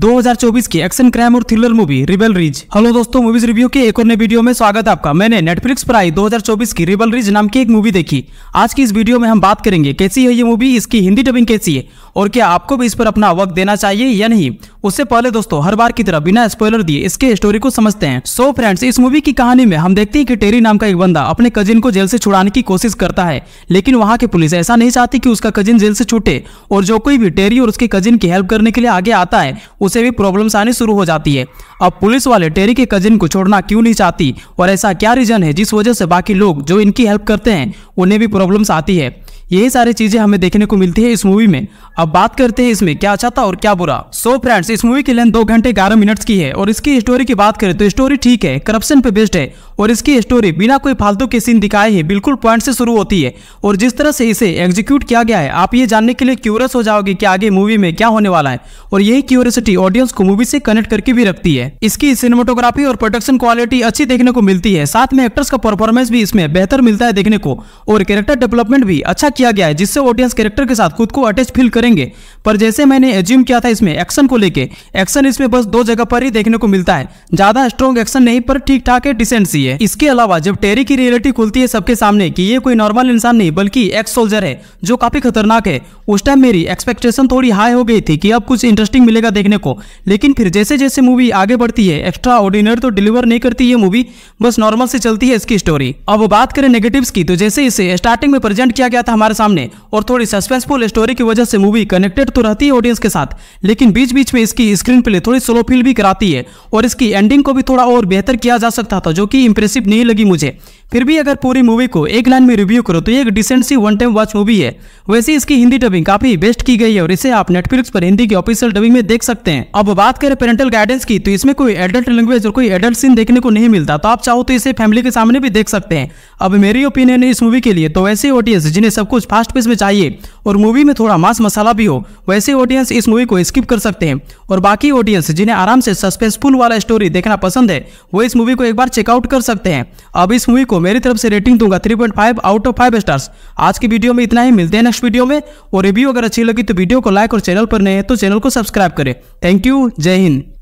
2024 की action crime और thriller movie rebel ridge hello दोस्तों मूवीज रिव्यू के एक और नए वीडियो में स्वागत है आपका मैंने नेटफ्लिक्स पर आई 2024 की रिज नाम की एक मूवी देखी आज की इस वीडियो में हम बात करेंगे कैसी है ये मूवी इसकी हिंदी डबिंग कैसी है और क्या आपको भी इस पर अपना वक्त देना चाहिए या नहीं उससे पहले दोस्तों हर बार की तरह बिना स्पॉयलर दिए इसके स्टोरी को समझते हैं सो so फ्रेंड्स इस मूवी की कहानी में हम देखते हैं कि टेरी नाम का एक बंदा अपने कजिन को जेल से छुड़ाने की कोशिश करता है लेकिन वहाँ की पुलिस ऐसा नहीं चाहती कि उसका कजिन जेल से छूटे और जो कोई भी टेरी और उसके कजिन की हेल्प करने के लिए आगे आता है उसे भी प्रॉब्लम आनी शुरू हो जाती है अब पुलिस वाले टेरी के कजिन को छोड़ना क्यों नहीं चाहती और ऐसा क्या रीजन है जिस वजह से बाकी लोग जो इनकी हेल्प करते हैं उन्हें भी प्रॉब्लम आती है यही सारी चीजें हमें देखने को मिलती है इस मूवी में अब बात करते हैं इसमें क्या अच्छा था और क्या बुरा सो so फ्रेंड्स इस मूवी की लेंथ दो घंटे ग्यारह मिनट्स की है और इसकी स्टोरी की बात करें तो स्टोरी ठीक है करप्शन पे बेस्ड है और इसकी स्टोरी बिना कोई फालतू के सीन दिखाए है बिल्कुल पॉइंट से शुरू होती है और जिस तरह से इसे एग्जीक्यूट किया गया है आप ये जानने के लिए क्यूरियस हो जाओगे की आगे मूवी में क्या होने वाला है और यही क्यूरियसिटी ऑडियंस को मूवी से कनेक्ट करके भी रखती है इसकी सिनेमाटोग्राफी और प्रोडक्शन क्वालिटी अच्छी देखने को मिलती है साथ में एक्टर्स का परफॉर्मेंस भी इसमें बेहतर मिलता है देखने को और कैरेक्टर डेवलपमेंट भी अच्छा किया गया है जिससे ऑडियंस कैरेक्टर के साथ खुद को अटैच फील करेंगे पर जैसे मैंने एज्यूम किया था इसमें एक्शन को लेके एक्शन इसमें बस दो जगह पर ही देखने को मिलता है ज्यादा स्ट्रॉन्ग एक्शन नहीं पर ठीक ठाक है डिसेंट सी है इसके अलावा जब टेरी की रियलिटी खुलती है सबके सामने की ये कोई नॉर्मल इंसान नहीं बल्कि एक्स सोल्जर है जो काफी खतरनाक है उस टाइम मेरी एक्सपेक्टेशन थोड़ी हाई हो गई थी कि अब कुछ इंटरेस्टिंग मिलेगा देखने को लेकिन फिर जैसे जैसे मूवी आगे बढ़ती है एक्स्ट्रा ऑर्डिनर तो डिलीवर नहीं करती ये मूवी बस नॉर्मल से चलती है इसकी स्टोरी अब बात करें नेगेटिव्स की तो जैसे इसे स्टार्टिंग में प्रेजेंट किया गया था हमारे सामने और थोड़ी सस्पेंसफुल स्टोरी की वजह से मूवी कनेक्टेड तो रहती है ऑडियंस के साथ लेकिन बीच बीच में इसकी स्क्रीन प्ले थोड़ी स्लो फील भी कराती है और इसकी एंडिंग को भी थोड़ा और बेहतर किया जा सकता था जो कि इंप्रेसिव नहीं लगी मुझे फिर भी अगर पूरी मूवी को एक लाइन में रिव्यू करो तो ये एक डिसेंट सी वन टाइम वॉच मूवी है वैसे इसकी हिंदी डबिंग काफी बेस्ट की गई है और इसे आप नेटफ्लिक्स पर हिंदी की ऑफिशियल डबिंग में देख सकते हैं अब बात करें पेरेंटल गाइडेंस की तो इसमें कोई एडल्ट लैंग्वेज और कोई एडल्ट सीन देखने को नहीं मिलता तो आप चाहो तो इसे फैमिली के सामने भी देख सकते हैं अब मेरी ओपिनियन इस मूवी के लिए तो वैसे ऑडियंस जिन्हें सब कुछ फास्ट पेस में चाहिए और मूवी में थोड़ा मास मसाला भी हो वैसे ऑडियंस इस मूवी को स्किप कर सकते हैं और बाकी ऑडियंस जिन्हें आराम से सस्पेंसफुल वाला स्टोरी देखना पसंद है वो इस मूवी को एक बार चेकआउट कर सकते हैं अब इस मूवी को मेरी तरफ से रेटिंग दूंगा 3.5 आउट ऑफ फाइव स्टार्स आज की वीडियो में इतना ही मिलते हैं नेक्स्ट वीडियो में और रिव्यू अगर अच्छी लगी तो वीडियो को लाइक और चैनल पर नए हैं तो चैनल को सब्सक्राइब करें थैंक यू जय हिंद